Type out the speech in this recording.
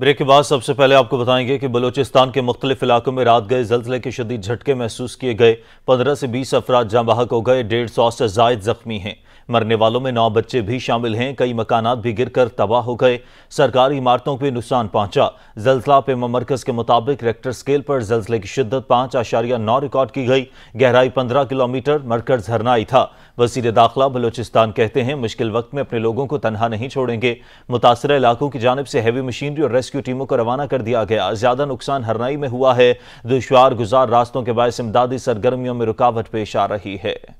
break के बाद सबसे पहले आपको बताएंगे कि बलोचिस्तान के मुख्तलिफ इलाकों में रात गए जल्जले के शदीद झटके महसूस किए गए पंद्रह से बीस अफराद जहां बाहक हो गए डेढ़ सौ से जायद जख्मी हैं मरने वालों में नौ बच्चे भी शामिल हैं कई मकानात भी गिर कर तबाह हो गए सरकारी इमारतों को नुकसान पहुंचा जल्जला पेमा मरकज के मुताबिक रेक्टर स्केल पर जल्जले की शिद्दत पाँच आशारिया नौ रिकॉर्ड की गई गहराई पंद्रह किलोमीटर मरकज हरनाई था वजीर दाखिला बलोचिस्तान कहते हैं मुश्किल वक्त में अपने लोगों को तनहा नहीं छोड़ेंगे मुतासर इलाकों की जानब से हैवी मशीनरी और रेस्क्यू टीमों को रवाना कर दिया गया ज्यादा नुकसान हरनाई में हुआ है दुशवार गुजार रास्तों के बायस इमदादी सरगर्मियों में रुकावट पेश आ रही है